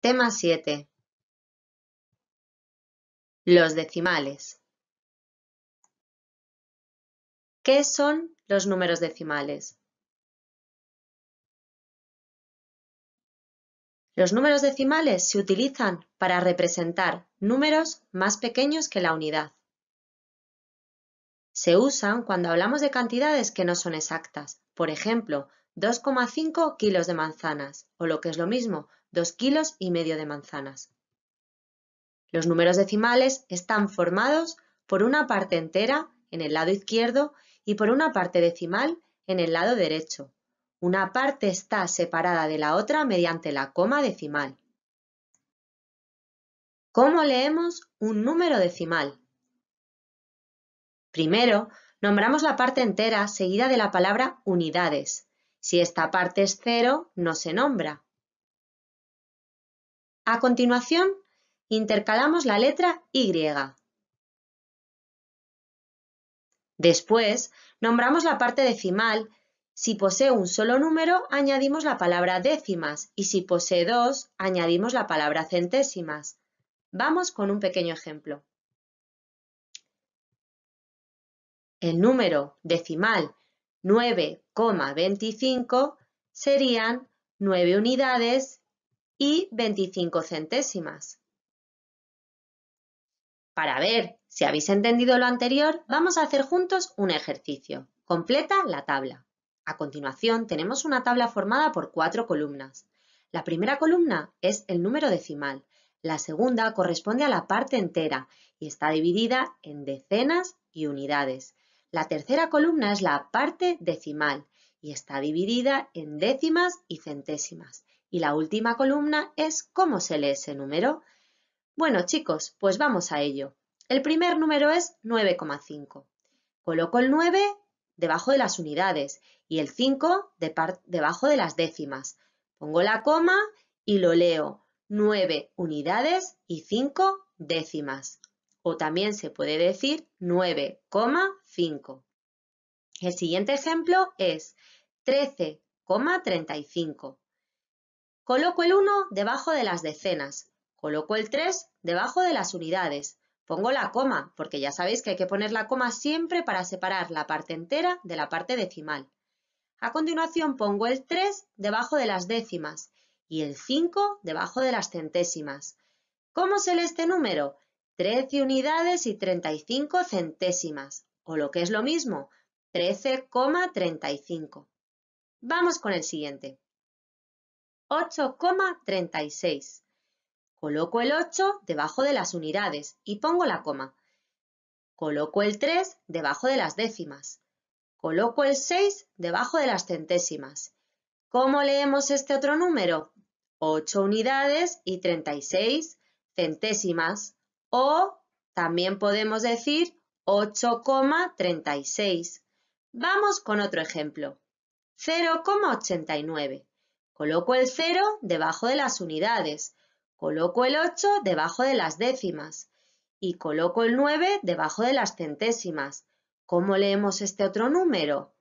Tema 7. Los decimales. ¿Qué son los números decimales? Los números decimales se utilizan para representar números más pequeños que la unidad. Se usan cuando hablamos de cantidades que no son exactas, por ejemplo, 2,5 kilos de manzanas, o lo que es lo mismo, 2 kilos y medio de manzanas. Los números decimales están formados por una parte entera en el lado izquierdo y por una parte decimal en el lado derecho. Una parte está separada de la otra mediante la coma decimal. ¿Cómo leemos un número decimal? Primero, nombramos la parte entera seguida de la palabra unidades. Si esta parte es cero, no se nombra. A continuación, intercalamos la letra Y. Después, nombramos la parte decimal. Si posee un solo número, añadimos la palabra décimas y si posee dos, añadimos la palabra centésimas. Vamos con un pequeño ejemplo. El número decimal 9,25 serían 9 unidades y 25 centésimas. Para ver si habéis entendido lo anterior, vamos a hacer juntos un ejercicio. Completa la tabla. A continuación, tenemos una tabla formada por cuatro columnas. La primera columna es el número decimal, la segunda corresponde a la parte entera y está dividida en decenas y unidades. La tercera columna es la parte decimal y está dividida en décimas y centésimas. Y la última columna es cómo se lee ese número. Bueno chicos, pues vamos a ello. El primer número es 9,5. Coloco el 9 debajo de las unidades y el 5 debajo de las décimas. Pongo la coma y lo leo 9 unidades y 5 décimas. O también se puede decir 9,5. El siguiente ejemplo es 13,35. Coloco el 1 debajo de las decenas, coloco el 3 debajo de las unidades, pongo la coma, porque ya sabéis que hay que poner la coma siempre para separar la parte entera de la parte decimal. A continuación pongo el 3 debajo de las décimas y el 5 debajo de las centésimas. ¿Cómo sale este número? 13 unidades y 35 centésimas, o lo que es lo mismo, 13,35. Vamos con el siguiente. 8,36. Coloco el 8 debajo de las unidades y pongo la coma. Coloco el 3 debajo de las décimas. Coloco el 6 debajo de las centésimas. ¿Cómo leemos este otro número? 8 unidades y 36 centésimas. O también podemos decir 8,36. Vamos con otro ejemplo. 0,89. Coloco el 0 debajo de las unidades, coloco el 8 debajo de las décimas y coloco el 9 debajo de las centésimas. ¿Cómo leemos este otro número?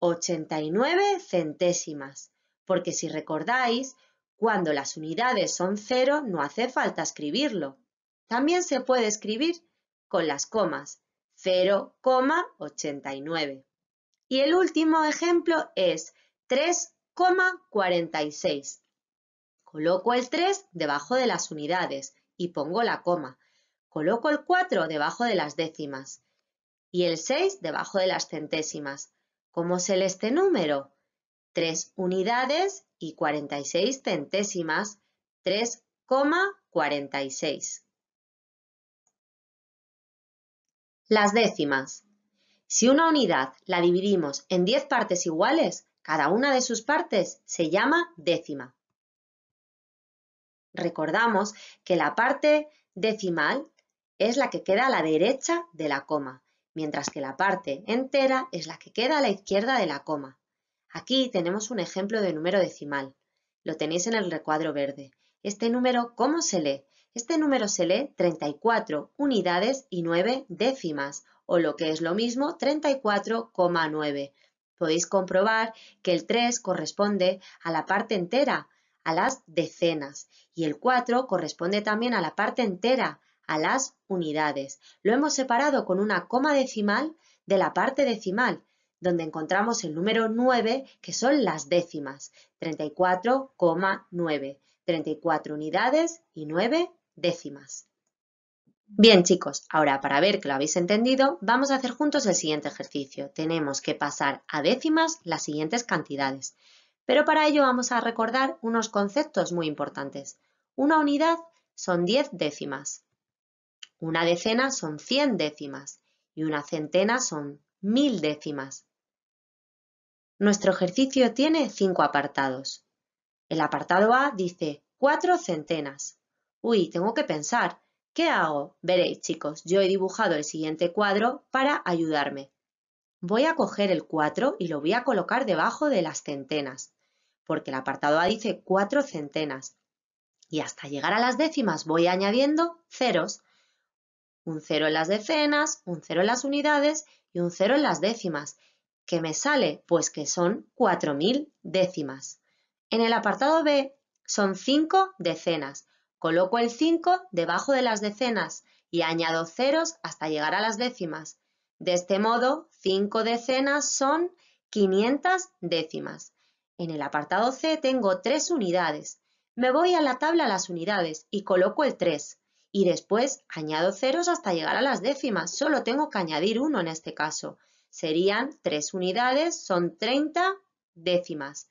89 centésimas, porque si recordáis, cuando las unidades son 0 no hace falta escribirlo. También se puede escribir con las comas, 0,89. Y el último ejemplo es 3 3,46. Coloco el 3 debajo de las unidades y pongo la coma. Coloco el 4 debajo de las décimas y el 6 debajo de las centésimas. ¿Cómo se este número? 3 unidades y 46 centésimas, 3,46. Las décimas. Si una unidad la dividimos en 10 partes iguales, cada una de sus partes se llama décima. Recordamos que la parte decimal es la que queda a la derecha de la coma, mientras que la parte entera es la que queda a la izquierda de la coma. Aquí tenemos un ejemplo de número decimal. Lo tenéis en el recuadro verde. Este número, ¿cómo se lee? Este número se lee 34 unidades y 9 décimas, o lo que es lo mismo 34,9. Podéis comprobar que el 3 corresponde a la parte entera, a las decenas, y el 4 corresponde también a la parte entera, a las unidades. Lo hemos separado con una coma decimal de la parte decimal, donde encontramos el número 9, que son las décimas, 34,9, 34 unidades y 9 décimas. Bien chicos, ahora para ver que lo habéis entendido, vamos a hacer juntos el siguiente ejercicio. Tenemos que pasar a décimas las siguientes cantidades. Pero para ello vamos a recordar unos conceptos muy importantes. Una unidad son 10 décimas, una decena son 100 décimas y una centena son mil décimas. Nuestro ejercicio tiene cinco apartados. El apartado A dice cuatro centenas. Uy, tengo que pensar. ¿Qué hago? Veréis, chicos, yo he dibujado el siguiente cuadro para ayudarme. Voy a coger el 4 y lo voy a colocar debajo de las centenas, porque el apartado A dice 4 centenas. Y hasta llegar a las décimas voy añadiendo ceros. Un cero en las decenas, un cero en las unidades y un cero en las décimas. ¿Qué me sale? Pues que son 4.000 décimas. En el apartado B son 5 decenas. Coloco el 5 debajo de las decenas y añado ceros hasta llegar a las décimas. De este modo, 5 decenas son 500 décimas. En el apartado C tengo 3 unidades. Me voy a la tabla las unidades y coloco el 3. Y después añado ceros hasta llegar a las décimas. Solo tengo que añadir 1 en este caso. Serían 3 unidades, son 30 décimas.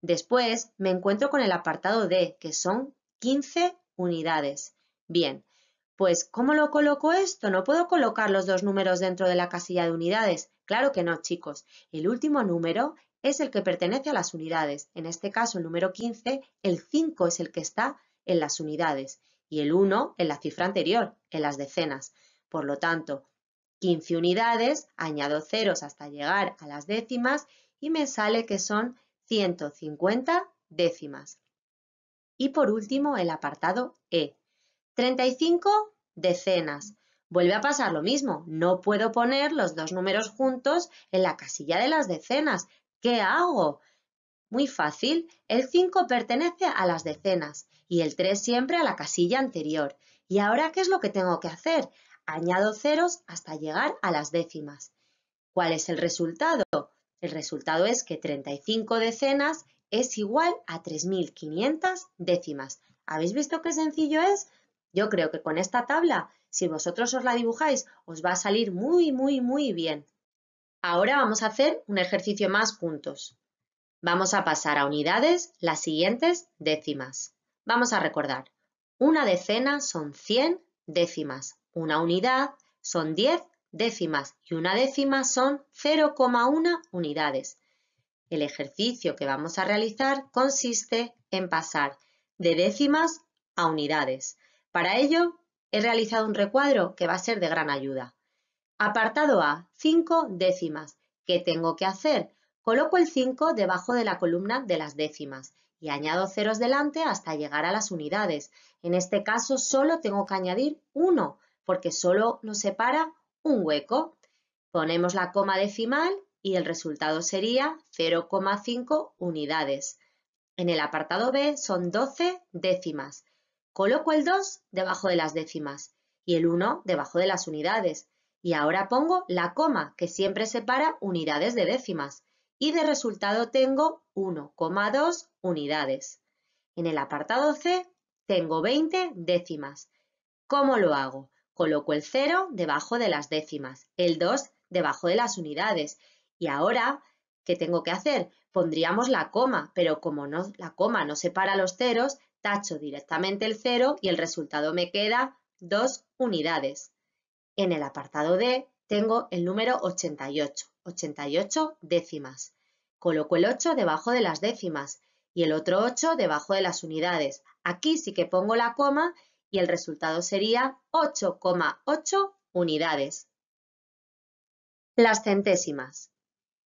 Después me encuentro con el apartado D, que son 15 unidades. Bien, pues ¿cómo lo coloco esto? No puedo colocar los dos números dentro de la casilla de unidades. Claro que no, chicos. El último número es el que pertenece a las unidades. En este caso, el número 15, el 5 es el que está en las unidades y el 1 en la cifra anterior, en las decenas. Por lo tanto, 15 unidades, añado ceros hasta llegar a las décimas y me sale que son 150 décimas. Y por último, el apartado E. 35 decenas. Vuelve a pasar lo mismo. No puedo poner los dos números juntos en la casilla de las decenas. ¿Qué hago? Muy fácil. El 5 pertenece a las decenas y el 3 siempre a la casilla anterior. ¿Y ahora qué es lo que tengo que hacer? Añado ceros hasta llegar a las décimas. ¿Cuál es el resultado? El resultado es que 35 decenas es igual a 3.500 décimas. ¿Habéis visto qué sencillo es? Yo creo que con esta tabla, si vosotros os la dibujáis, os va a salir muy, muy, muy bien. Ahora vamos a hacer un ejercicio más juntos. Vamos a pasar a unidades las siguientes décimas. Vamos a recordar, una decena son 100 décimas, una unidad son 10 décimas y una décima son 0,1 unidades. El ejercicio que vamos a realizar consiste en pasar de décimas a unidades. Para ello, he realizado un recuadro que va a ser de gran ayuda. Apartado A, 5 décimas. ¿Qué tengo que hacer? Coloco el 5 debajo de la columna de las décimas y añado ceros delante hasta llegar a las unidades. En este caso solo tengo que añadir 1 porque solo nos separa un hueco. Ponemos la coma decimal y el resultado sería 0,5 unidades. En el apartado B son 12 décimas. Coloco el 2 debajo de las décimas y el 1 debajo de las unidades. Y ahora pongo la coma, que siempre separa unidades de décimas. Y de resultado tengo 1,2 unidades. En el apartado C tengo 20 décimas. ¿Cómo lo hago? Coloco el 0 debajo de las décimas, el 2 debajo de las unidades y ahora, ¿qué tengo que hacer? Pondríamos la coma, pero como la coma no separa los ceros, tacho directamente el cero y el resultado me queda dos unidades. En el apartado D tengo el número 88, 88 décimas. Coloco el 8 debajo de las décimas y el otro 8 debajo de las unidades. Aquí sí que pongo la coma y el resultado sería 8,8 unidades. Las centésimas.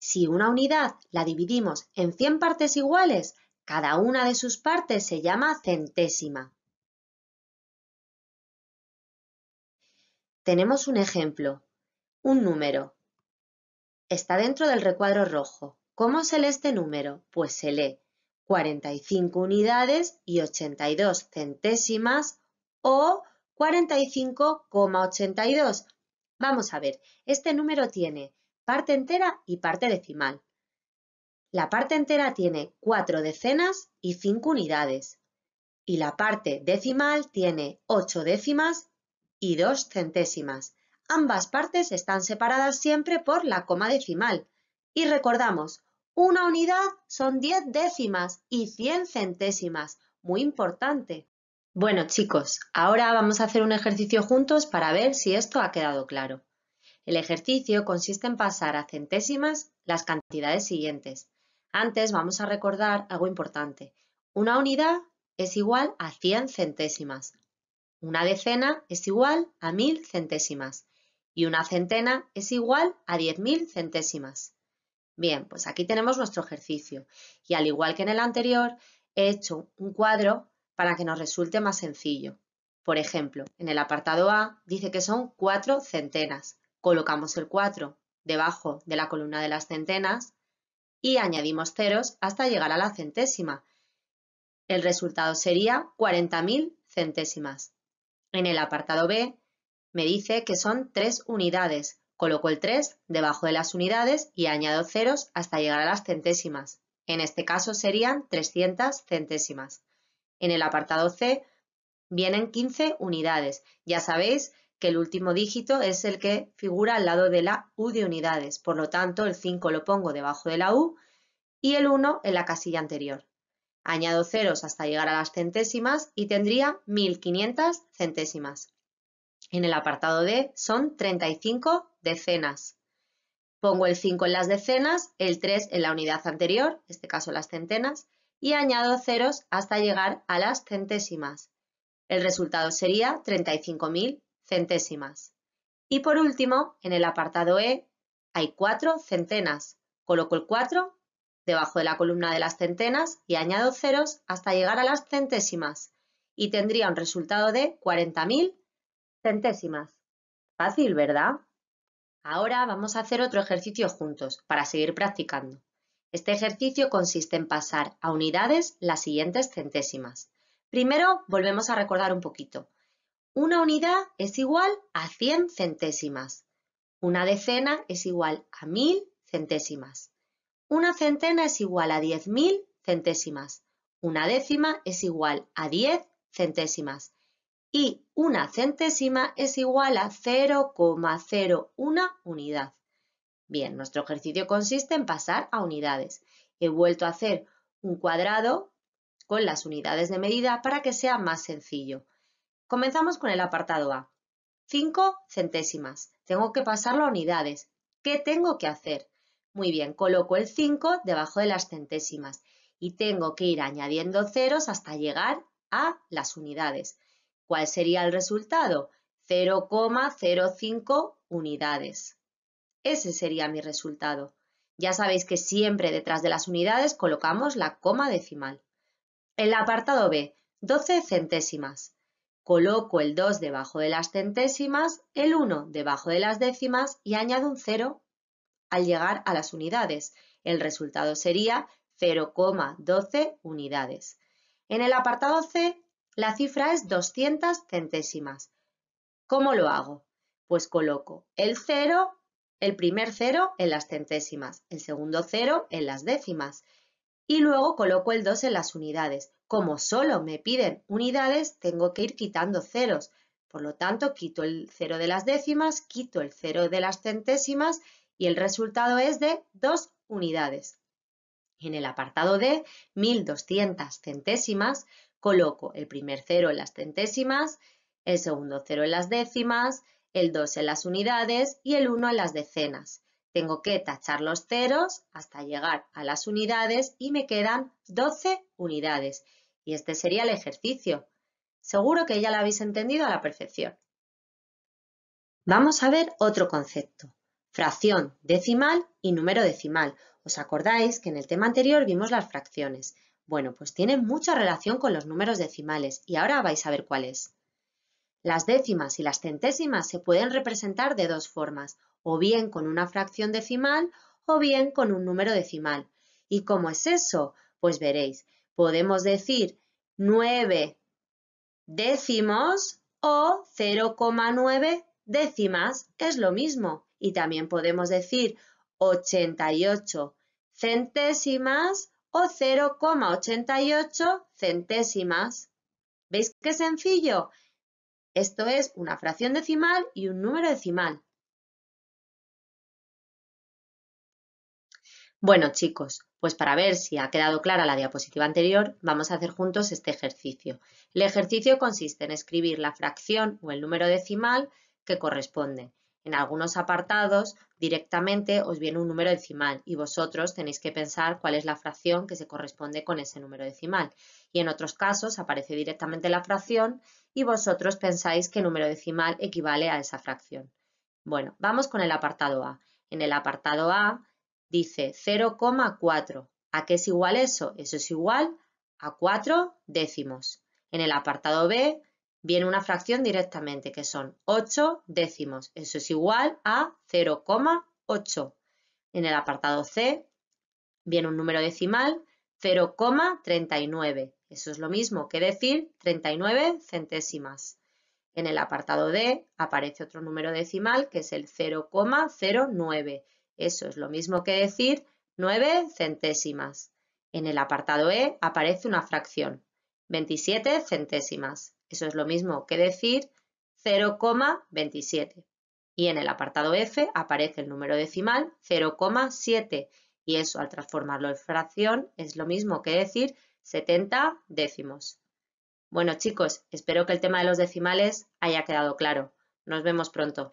Si una unidad la dividimos en 100 partes iguales, cada una de sus partes se llama centésima. Tenemos un ejemplo, un número. Está dentro del recuadro rojo. ¿Cómo se lee este número? Pues se lee 45 unidades y 82 centésimas o 45,82. Vamos a ver, este número tiene parte entera y parte decimal. La parte entera tiene cuatro decenas y cinco unidades. Y la parte decimal tiene ocho décimas y dos centésimas. Ambas partes están separadas siempre por la coma decimal. Y recordamos, una unidad son 10 décimas y 100 centésimas. Muy importante. Bueno chicos, ahora vamos a hacer un ejercicio juntos para ver si esto ha quedado claro. El ejercicio consiste en pasar a centésimas las cantidades siguientes. Antes vamos a recordar algo importante. Una unidad es igual a 100 centésimas. Una decena es igual a 1000 centésimas. Y una centena es igual a 10.000 centésimas. Bien, pues aquí tenemos nuestro ejercicio. Y al igual que en el anterior, he hecho un cuadro para que nos resulte más sencillo. Por ejemplo, en el apartado A dice que son cuatro centenas colocamos el 4 debajo de la columna de las centenas y añadimos ceros hasta llegar a la centésima. El resultado sería 40.000 centésimas. En el apartado B me dice que son 3 unidades. Coloco el 3 debajo de las unidades y añado ceros hasta llegar a las centésimas. En este caso serían 300 centésimas. En el apartado C vienen 15 unidades. Ya sabéis que el último dígito es el que figura al lado de la U de unidades. Por lo tanto, el 5 lo pongo debajo de la U y el 1 en la casilla anterior. Añado ceros hasta llegar a las centésimas y tendría 1500 centésimas. En el apartado D son 35 decenas. Pongo el 5 en las decenas, el 3 en la unidad anterior, en este caso las centenas, y añado ceros hasta llegar a las centésimas. El resultado sería 35.000 centésimas. Y por último, en el apartado E hay cuatro centenas. Coloco el 4 debajo de la columna de las centenas y añado ceros hasta llegar a las centésimas y tendría un resultado de 40.000 centésimas. Fácil, ¿verdad? Ahora vamos a hacer otro ejercicio juntos para seguir practicando. Este ejercicio consiste en pasar a unidades las siguientes centésimas. Primero volvemos a recordar un poquito. Una unidad es igual a 100 centésimas. Una decena es igual a 1000 centésimas. Una centena es igual a 10.000 centésimas. Una décima es igual a 10 centésimas. Y una centésima es igual a 0,01 unidad. Bien, nuestro ejercicio consiste en pasar a unidades. He vuelto a hacer un cuadrado con las unidades de medida para que sea más sencillo. Comenzamos con el apartado A. 5 centésimas. Tengo que pasarlo a unidades. ¿Qué tengo que hacer? Muy bien, coloco el 5 debajo de las centésimas y tengo que ir añadiendo ceros hasta llegar a las unidades. ¿Cuál sería el resultado? 0,05 unidades. Ese sería mi resultado. Ya sabéis que siempre detrás de las unidades colocamos la coma decimal. El apartado B, 12 centésimas. Coloco el 2 debajo de las centésimas, el 1 debajo de las décimas y añado un 0 al llegar a las unidades. El resultado sería 0,12 unidades. En el apartado C, la cifra es 200 centésimas. ¿Cómo lo hago? Pues coloco el 0, el primer 0 en las centésimas, el segundo 0 en las décimas y luego coloco el 2 en las unidades. Como solo me piden unidades, tengo que ir quitando ceros. Por lo tanto, quito el cero de las décimas, quito el cero de las centésimas y el resultado es de 2 unidades. En el apartado de 1200 centésimas, coloco el primer cero en las centésimas, el segundo cero en las décimas, el 2 en las unidades y el 1 en las decenas. Tengo que tachar los ceros hasta llegar a las unidades y me quedan 12 unidades. Y este sería el ejercicio. Seguro que ya lo habéis entendido a la perfección. Vamos a ver otro concepto, fracción decimal y número decimal. ¿Os acordáis que en el tema anterior vimos las fracciones? Bueno, pues tienen mucha relación con los números decimales y ahora vais a ver cuál es. Las décimas y las centésimas se pueden representar de dos formas, o bien con una fracción decimal o bien con un número decimal. ¿Y cómo es eso? Pues veréis, podemos decir 9 décimos o 0,9 décimas es lo mismo. Y también podemos decir 88 centésimas o 0,88 centésimas. ¿Veis qué sencillo? Esto es una fracción decimal y un número decimal. Bueno chicos, pues para ver si ha quedado clara la diapositiva anterior, vamos a hacer juntos este ejercicio. El ejercicio consiste en escribir la fracción o el número decimal que corresponde. En algunos apartados directamente os viene un número decimal y vosotros tenéis que pensar cuál es la fracción que se corresponde con ese número decimal. Y en otros casos aparece directamente la fracción y vosotros pensáis qué número decimal equivale a esa fracción. Bueno, vamos con el apartado A. En el apartado A dice 0,4. ¿A qué es igual eso? Eso es igual a 4 décimos. En el apartado B viene una fracción directamente, que son 8 décimos. Eso es igual a 0,8. En el apartado C viene un número decimal, 0,39. Eso es lo mismo que decir 39 centésimas. En el apartado D aparece otro número decimal que es el 0,09 eso es lo mismo que decir 9 centésimas. En el apartado E aparece una fracción, 27 centésimas. Eso es lo mismo que decir 0,27. Y en el apartado F aparece el número decimal 0,7 y eso al transformarlo en fracción es lo mismo que decir 70 décimos. Bueno chicos, espero que el tema de los decimales haya quedado claro. Nos vemos pronto.